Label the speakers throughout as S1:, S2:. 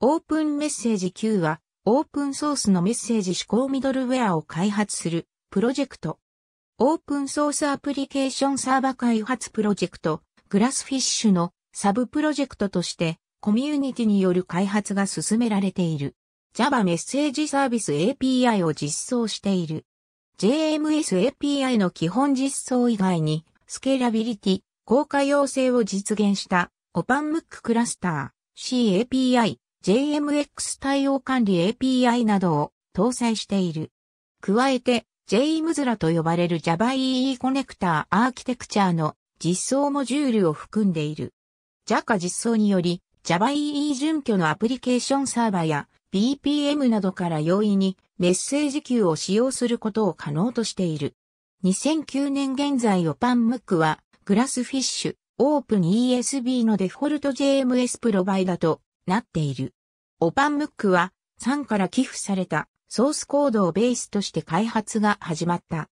S1: オープンメッセージ Q は、オープンソースのメッセージ指向ミドルウェアを開発するプロジェクト。オープンソースアプリケーションサーバ開発プロジェクト、グラスフィッシュのサブプロジェクトとして、コミュニティによる開発が進められている。Java メッセージサービス API を実装している。JMS API の基本実装以外に、スケーラビリティ、効果要請を実現した、o p e n m o o クラスター、CAPI、JMX 対応管理 API などを搭載している。加えて、JMZRA と呼ばれる Java EE コネクターアーキテクチャの実装モジュールを含んでいる。JACA 実装により Java EE 準拠のアプリケーションサーバーや BPM などから容易にメッセージ級を使用することを可能としている。2009年現在オパンムックはグラスフィッシュ、オープン ESB のデフォルト JMS プロバイダとなっている。オパンムックは3から寄付されたソースコードをベースとして開発が始まった。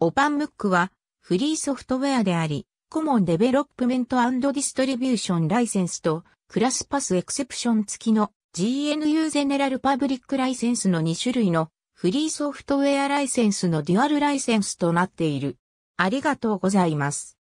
S1: オパンムックはフリーソフトウェアであり、コモンデベロップメントディストリビューションライセンスとクラスパスエクセプション付きの GNU ゼネラルパブリックライセンスの2種類のフリーソフトウェアライセンスのデュアルライセンスとなっている。ありがとうございます。